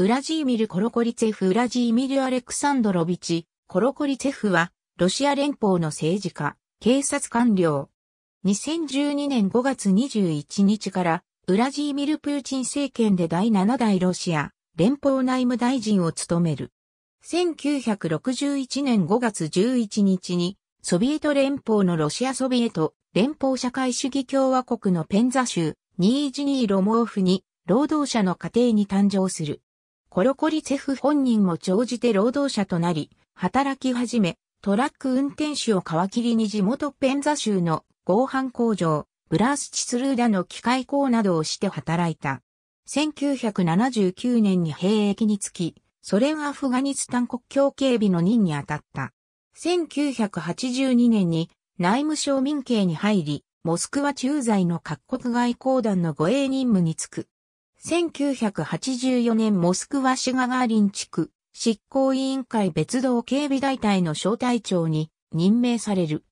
ウラジーミル・コロコリツェフ・ウラジーミル・アレクサンドロビチ、コロコリツェフは、ロシア連邦の政治家、警察官僚。2012年5月21日から、ウラジーミル・プーチン政権で第7代ロシア、連邦内務大臣を務める。1961年5月11日に、ソビエト連邦のロシアソビエト連邦社会主義共和国のペンザ州ニージニー・ロモーフに労働者の家庭に誕生する。コロコリツェフ本人も長じて労働者となり、働き始め、トラック運転手を皮切りに地元ペンザ州の合板工場、ブラースチスルーダの機械工などをして働いた。1979年に兵役につき、ソ連アフガニスタン国境警備の任に当たった。1982年に内務省民警に入り、モスクワ駐在の各国外交団の護衛任務に就く。1984年モスクワシガガーリン地区執行委員会別動警備大隊の小隊長に任命される。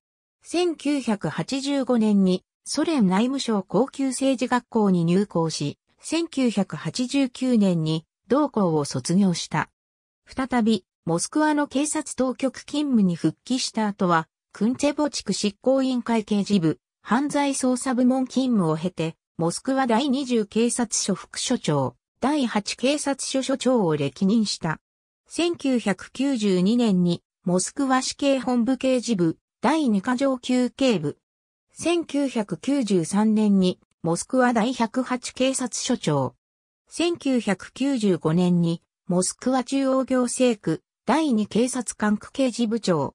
1985年にソ連内務省高級政治学校に入校し、1989年に同校を卒業した。再び、モスクワの警察当局勤務に復帰した後は、クンチェボ地区執行委員会刑事部、犯罪捜査部門勤務を経て、モスクワ第20警察署副署長、第8警察署署長を歴任した。1992年に、モスクワ市警本部刑事部、第2課上級警部。1993年に、モスクワ第108警察署長。1995年に、モスクワ中央行政区、第2警察管区刑事部長。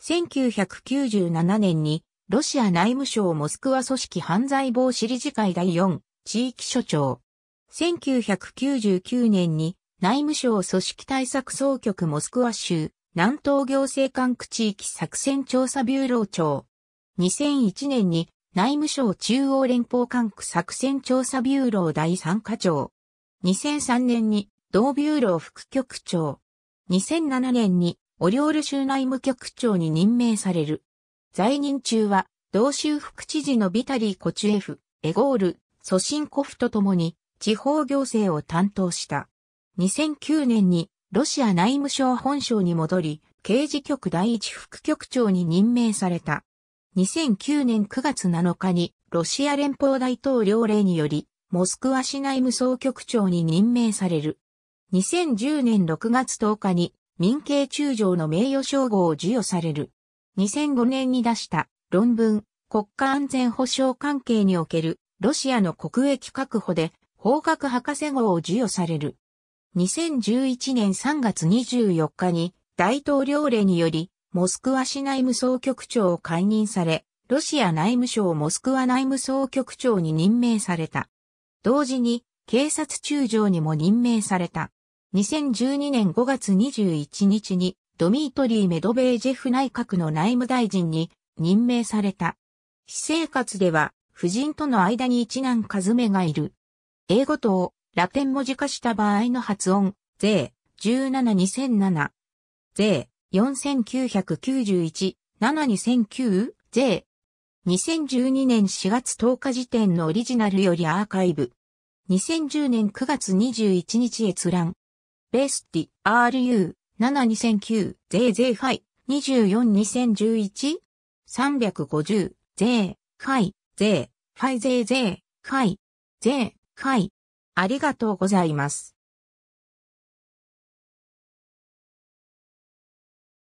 1997年に、ロシア内務省モスクワ組織犯罪防止理事会第4地域所長。1999年に内務省組織対策総局モスクワ州南東行政管区地域作戦調査ビューロー長。2001年に内務省中央連邦管区作戦調査ビューロー第3課長。2003年に同ビューロー副局長。2007年にオリオール州内務局長に任命される。在任中は、同州副知事のビタリー・コチュエフ、エゴール、ソシンコフと共に地方行政を担当した。2009年にロシア内務省本省に戻り、刑事局第一副局長に任命された。2009年9月7日にロシア連邦大統領令により、モスクワ市内務総局長に任命される。2010年6月10日に民警中将の名誉称号を授与される。2005年に出した論文国家安全保障関係におけるロシアの国益確保で法学博士号を授与される。2011年3月24日に大統領令によりモスクワ市内務総局長を解任され、ロシア内務省モスクワ内務総局長に任命された。同時に警察中将にも任命された。2012年5月21日にドミートリー・メドベージェフ内閣の内務大臣に任命された。私生活では、夫人との間に一男カズメがいる。英語とラテン文字化した場合の発音、税172007、税4991、7209、税2012年4月10日時点のオリジナルよりアーカイブ。2010年9月21日閲覧。ベスティ、RU、72009、税税ファイ、242011、350、税、はい、ぜ税、はい、ぜ税税、い、はい、税、い、はい。ありがとうございます。